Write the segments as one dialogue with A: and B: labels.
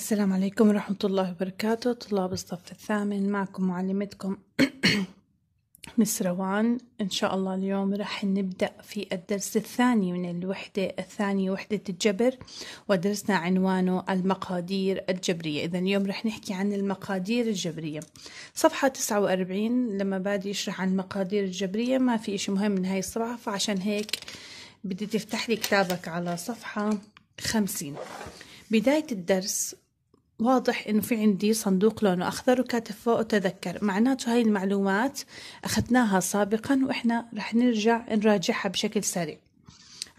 A: السلام عليكم ورحمة الله وبركاته طلاب الصف الثامن معكم معلمتكم مس روان إن شاء الله اليوم راح نبدأ في الدرس الثاني من الوحدة الثانية وحدة الجبر ودرسنا عنوانه المقادير الجبرية إذا اليوم راح نحكي عن المقادير الجبرية صفحة 49 لما بادي يشرح عن المقادير الجبرية ما في إشي مهم من هاي الصفحة فعشان هيك بدي تفتح لي كتابك على صفحة 50 بداية الدرس واضح انه في عندي صندوق لونه اخضر وكاتب فوقه تذكر معناته هاي المعلومات اخذناها سابقا واحنا رح نرجع نراجعها بشكل سريع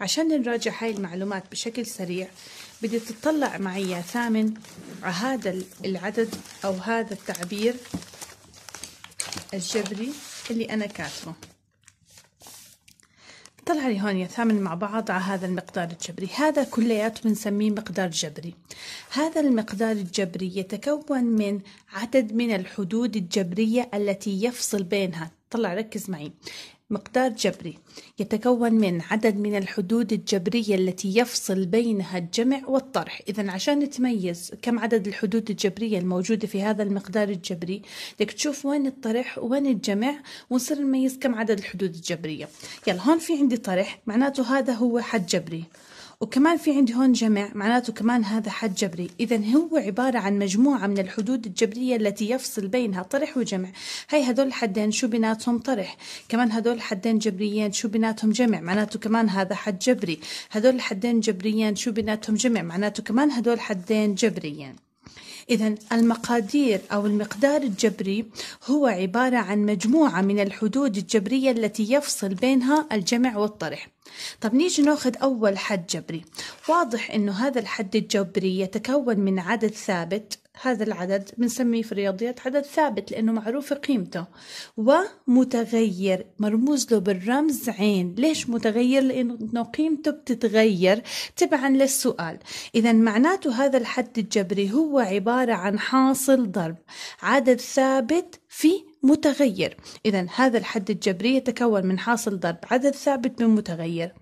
A: عشان نراجع هاي المعلومات بشكل سريع بدي تطلع معي يا ثامن على هذا العدد او هذا التعبير الجبري اللي انا كاتبه طلع لي هون يا ثامن مع بعض على هذا المقدار الجبري هذا كليات بنسميه مقدار جبري هذا المقدار الجبري يتكون من عدد من الحدود الجبرية التي يفصل بينها طلع ركز معي مقدار جبري يتكون من عدد من الحدود الجبرية التي يفصل بينها الجمع والطرح إذا عشان تميز كم عدد الحدود الجبرية الموجودة في هذا المقدار الجبري بدك تشوف وين الطرح وين الجمع ونصير نميز كم عدد الحدود الجبرية يلا هون في عندي طرح معناته هذا هو حد جبري وكمان في عندي هون جمع معناته كمان هذا حد جبري إذا هو عبارة عن مجموعة من الحدود الجبرية التي يفصل بينها طرح وجمع هاي هدول الحدين شو بيناتهم طرح كمان هدول الحدين جبريين شو بيناتهم جمع معناته كمان هذا حد جبري هدول الحدين جبريين شو بيناتهم جمع معناته كمان هدول الحدين جبريين إذا المقادير أو المقدار الجبري هو عبارة عن مجموعة من الحدود الجبرية التي يفصل بينها الجمع والطرح طب نيجي ناخذ أول حد جبري واضح أنه هذا الحد الجبري يتكون من عدد ثابت هذا العدد بنسميه في الرياضيات عدد ثابت لأنه معروف قيمته ومتغير مرموز له بالرمز عين ليش متغير لأنه قيمته بتتغير تبعا للسؤال إذا معناته هذا الحد الجبري هو عبارة عن حاصل ضرب عدد ثابت في متغير إذا هذا الحد الجبري يتكون من حاصل ضرب عدد ثابت من متغير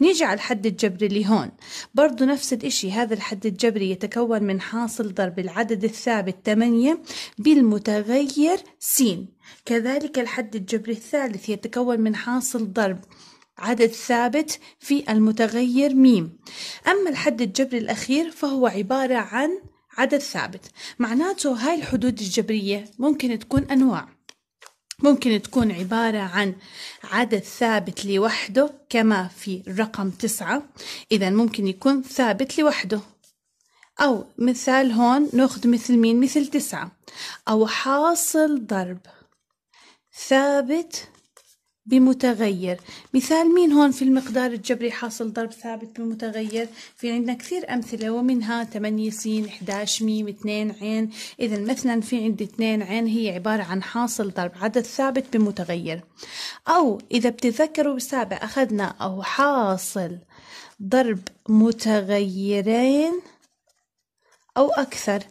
A: نيجي على الحد الجبري اللي هون برضو نفس الإشي هذا الحد الجبري يتكون من حاصل ضرب العدد الثابت 8 بالمتغير س كذلك الحد الجبري الثالث يتكون من حاصل ضرب عدد ثابت في المتغير ميم أما الحد الجبري الأخير فهو عبارة عن عدد ثابت معناته هاي الحدود الجبرية ممكن تكون أنواع ممكن تكون عبارة عن عدد ثابت لوحده كما في الرقم تسعة إذا ممكن يكون ثابت لوحده أو مثال هون ناخد مثل مين مثل تسعة أو حاصل ضرب ثابت بمتغير مثال مين هون في المقدار الجبري حاصل ضرب ثابت بمتغير في عندنا كثير أمثلة ومنها 8 س 11 م 2 عين إذا مثلا في عندي 2 عين هي عبارة عن حاصل ضرب عدد ثابت بمتغير أو إذا بتتذكروا بسابع أخذنا أو حاصل ضرب متغيرين أو أكثر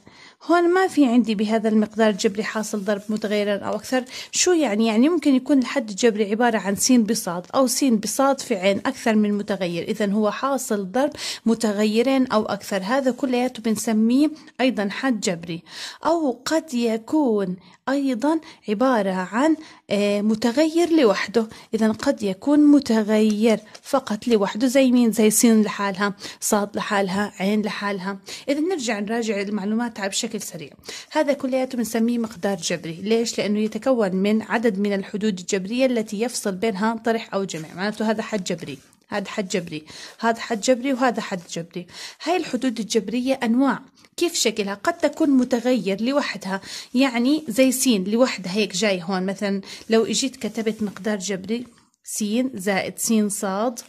A: هون ما في عندي بهذا المقدار الجبري حاصل ضرب متغيرا أو أكثر شو يعني يعني ممكن يكون الحد الجبري عبارة عن س بصاد أو س بصاد في عين أكثر من متغير إذا هو حاصل ضرب متغيرين أو أكثر هذا كلياته بنسميه أيضا حد جبري أو قد يكون أيضا عبارة عن آه، متغير لوحده إذا قد يكون متغير فقط لوحده زي مين زي س لحالها صاد لحالها عين لحالها إذا نرجع نراجع المعلومات بشكل بشكل سريع هذا كلياته بنسميه مقدار جبري ليش لانه يتكون من عدد من الحدود الجبريه التي يفصل بينها طرح او جمع معناته هذا حد جبري هذا حد جبري هذا حد جبري وهذا حد جبري هاي الحدود الجبرية أنواع كيف شكلها قد تكون متغير لوحدها يعني زي س لوحدها هيك جاي هون مثلا لو اجيت كتبت مقدار جبري س زائد س صاد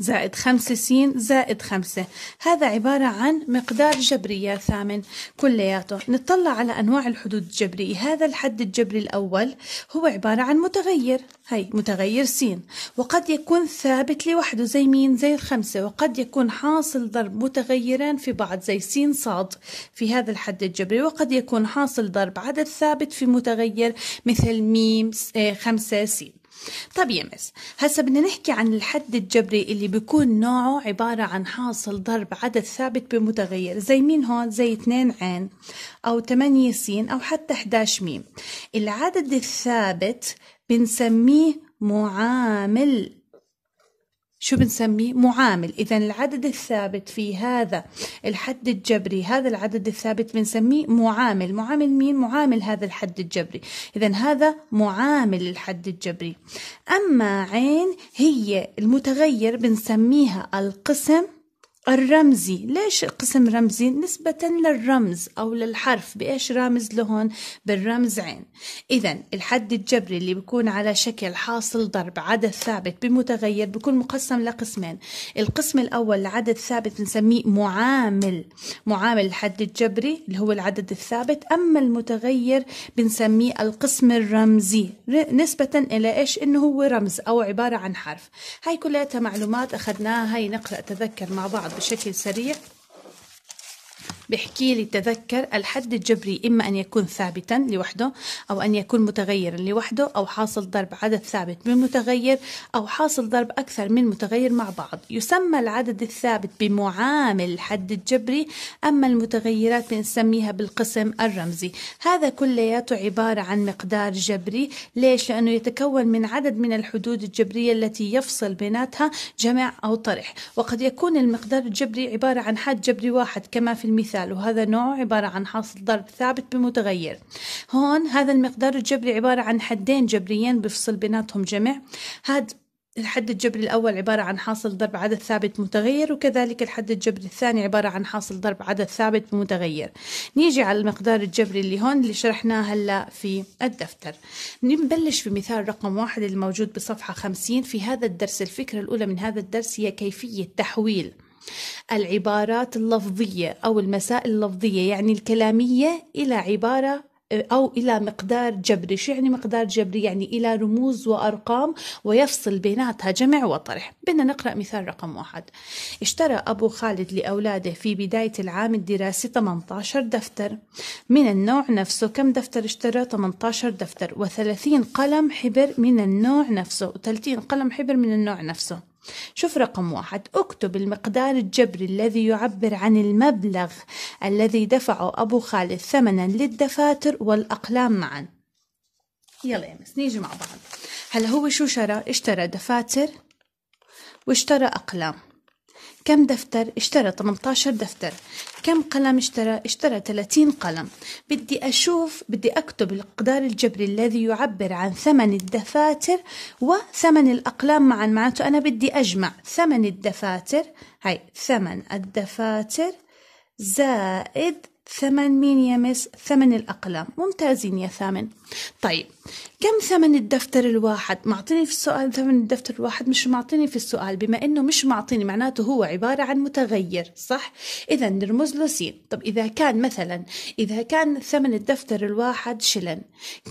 A: زائد خمسة سين زائد خمسة هذا عبارة عن مقدار جبرية ثامن كلياته نطلع على أنواع الحدود الجبري هذا الحد الجبري الأول هو عبارة عن متغير هي متغير سين وقد يكون ثابت لوحده زي مين زي الخمسة وقد يكون حاصل ضرب متغيران في بعض زي سين صاد في هذا الحد الجبري وقد يكون حاصل ضرب عدد ثابت في متغير مثل ميم آه، خمسة سين طب يا مس هسا بدنا نحكي عن الحد الجبري اللي بيكون نوعه عبارة عن حاصل ضرب عدد ثابت بمتغير زي مين هون زي 2 عين أو 8 س أو حتى 11 ميم العدد الثابت بنسميه معامل شو بنسميه معامل إذا العدد الثابت في هذا الحد الجبري هذا العدد الثابت بنسميه معامل معامل مين معامل هذا الحد الجبري إذا هذا معامل الحد الجبري أما عين هي المتغير بنسميها القسم الرمزي ليش قسم رمزي نسبة للرمز أو للحرف بإيش رامز لهون بالرمز عين إذا الحد الجبري اللي بيكون على شكل حاصل ضرب عدد ثابت بمتغير بيكون مقسم لقسمين القسم الأول العدد ثابت بنسميه معامل معامل الحد الجبري اللي هو العدد الثابت أما المتغير بنسميه القسم الرمزي نسبة إلى إيش إنه هو رمز أو عبارة عن حرف هاي كلها معلومات أخذناها هاي نقرأ تذكر مع بعض بشكل سريع بحكي لي تذكر الحد الجبري إما أن يكون ثابتا لوحده أو أن يكون متغيرا لوحده أو حاصل ضرب عدد ثابت من متغير أو حاصل ضرب أكثر من متغير مع بعض يسمى العدد الثابت بمعامل الحد الجبري أما المتغيرات بنسميها بالقسم الرمزي هذا كلياته عبارة عن مقدار جبري ليش؟ لأنه يتكون من عدد من الحدود الجبرية التي يفصل بيناتها جمع أو طرح وقد يكون المقدار الجبري عبارة عن حد جبري واحد كما في المثال الإرسال وهذا نوع عبارة عن حاصل ضرب ثابت بمتغير هون هذا المقدار الجبري عبارة عن حدين جبريين بفصل بيناتهم جمع هاد الحد الجبري الأول عبارة عن حاصل ضرب عدد ثابت متغير وكذلك الحد الجبري الثاني عبارة عن حاصل ضرب عدد ثابت بمتغير نيجي على المقدار الجبري اللي هون اللي شرحناه هلا في الدفتر نبلش بمثال رقم واحد الموجود بصفحة 50 في هذا الدرس الفكرة الأولى من هذا الدرس هي كيفية تحويل العبارات اللفظية أو المسائل اللفظية يعني الكلامية إلى عبارة أو إلى مقدار جبري شو يعني مقدار جبري يعني إلى رموز وأرقام ويفصل بيناتها جمع وطرح بدنا نقرأ مثال رقم واحد اشترى أبو خالد لأولاده في بداية العام الدراسي 18 دفتر من النوع نفسه كم دفتر اشترى 18 دفتر و30 قلم حبر من النوع نفسه و30 قلم حبر من النوع نفسه شوف رقم واحد اكتب المقدار الجبري الذي يعبر عن المبلغ الذي دفعه أبو خالد ثمنا للدفاتر والأقلام معا يلا يا مس نيجي مع بعض هلا هو شو شرى اشترى دفاتر واشترى أقلام كم دفتر اشترى 18 دفتر كم قلم اشترى اشترى 30 قلم بدي أشوف بدي أكتب القدار الجبري الذي يعبر عن ثمن الدفاتر وثمن الأقلام معا معناته أنا بدي أجمع ثمن الدفاتر هاي ثمن الدفاتر زائد ثمن مين يا مس ثمن الأقلام ممتازين يا ثامن طيب كم ثمن الدفتر الواحد معطيني في السؤال ثمن الدفتر الواحد مش معطيني في السؤال بما انه مش معطيني معناته هو عبارة عن متغير صح اذا نرمز له سين طب اذا كان مثلا اذا كان ثمن الدفتر الواحد شلن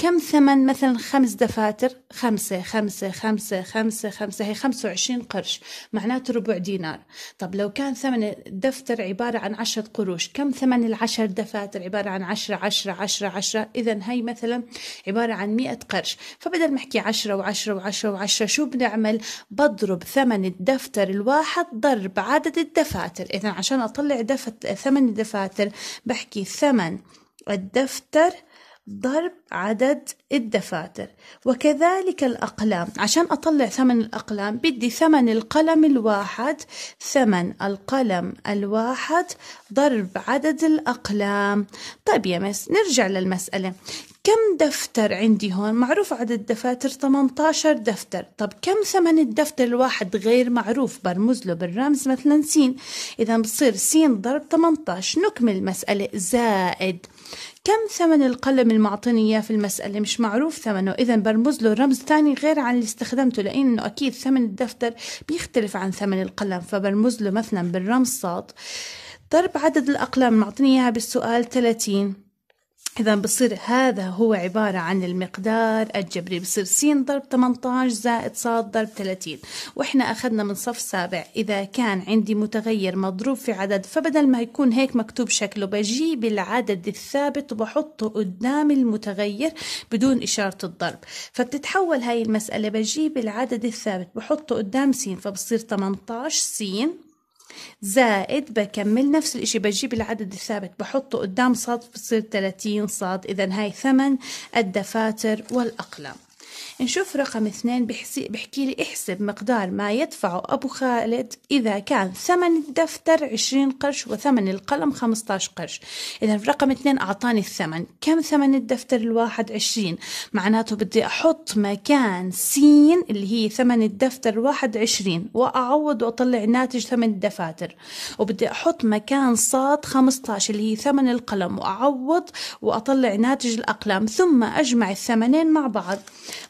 A: كم ثمن مثلا خمس دفاتر خمسة خمسة خمسة خمسة خمسة هي خمسة وعشرين قرش معناته ربع دينار طب لو كان ثمن الدفتر عبارة عن عشرة قروش كم ثمن العشرة عشر دفاتر عبارة عن عشرة عشرة عشرة عشرة إذا هي مثلا عبارة عن مئة قرش فبدل ما أحكي عشرة وعشرة وعشرة وعشرة شو بنعمل بضرب ثمن الدفتر الواحد ضرب عدد الدفاتر إذا عشان أطلع دفت ثمن الدفاتر بحكي ثمن الدفتر ضرب عدد الدفاتر وكذلك الأقلام عشان أطلع ثمن الأقلام بدي ثمن القلم الواحد ثمن القلم الواحد ضرب عدد الأقلام طيب يا مس نرجع للمسألة كم دفتر عندي هون معروف عدد الدفاتر 18 دفتر طب كم ثمن الدفتر الواحد غير معروف برمز له بالرمز مثلا سين إذا بصير سين ضرب 18 نكمل المسألة زائد كم ثمن القلم المعطيني إياه في المسألة مش معروف ثمنه إذا برمز له رمز ثاني غير عن اللي استخدمته لأنه أكيد ثمن الدفتر بيختلف عن ثمن القلم فبرمز له مثلا بالرمز صاد ضرب عدد الأقلام المعطيني إياها بالسؤال 30 إذا بصير هذا هو عبارة عن المقدار الجبري بصير س ضرب 18 زائد ص ضرب 30 وإحنا أخذنا من صف سابع إذا كان عندي متغير مضروب في عدد فبدل ما يكون هيك مكتوب شكله بجيب العدد الثابت وبحطه قدام المتغير بدون إشارة الضرب فبتتحول هاي المسألة بجيب العدد الثابت بحطه قدام س فبصير 18 س زائد بكمل نفس الاشي بجيب العدد الثابت بحطه قدام صاد بصير 30 صاد اذا هاي ثمن الدفاتر والاقلام نشوف رقم اثنين بحكي لي احسب مقدار ما يدفعه أبو خالد إذا كان ثمن الدفتر عشرين قرش وثمن القلم خمستاش قرش إذا رقم اثنين أعطاني الثمن كم ثمن الدفتر الواحد عشرين معناته بدي أحط مكان سين اللي هي ثمن الدفتر واحد عشرين وأعوض وأطلع ناتج ثمن الدفاتر وبدي أحط مكان صاد خمستاش اللي هي ثمن القلم وأعوض وأطلع ناتج الأقلام ثم أجمع الثمنين مع بعض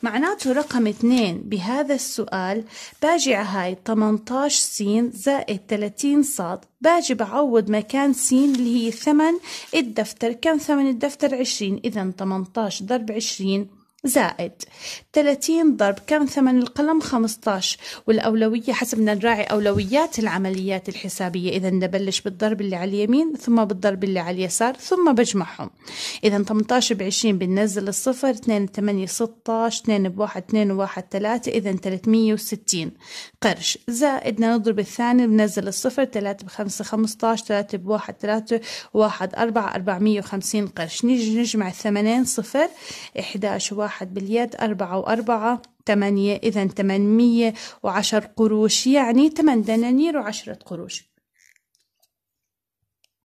A: معناته رقم 2 بهذا السؤال باجي على هاي 18 س زائد 30 ص باجي بعوض مكان س اللي هي ثمن الدفتر كم ثمن الدفتر 20 إذا 18 ضرب 20 زائد 30 ضرب كم ثمن القلم 15 والأولوية حسب نراعي أولويات العمليات الحسابية إذا نبلش بالضرب اللي على اليمين ثم بالضرب اللي على اليسار ثم بجمعهم إذا 18 ب 20 بننزل الصفر 2 8 16 2 ب 1 2 1 3 إذا 360 قرش زائد نضرب الثاني بننزل الصفر 3 ب 5 15 3 ب 1 3 1 4 450 قرش نيجي نجمع الثمنين صفر 11 1 واحد باليد أربعة وأربعة ثمانية إذا ثمانمية وعشر قروش يعني ثمان دنانير وعشرة قروش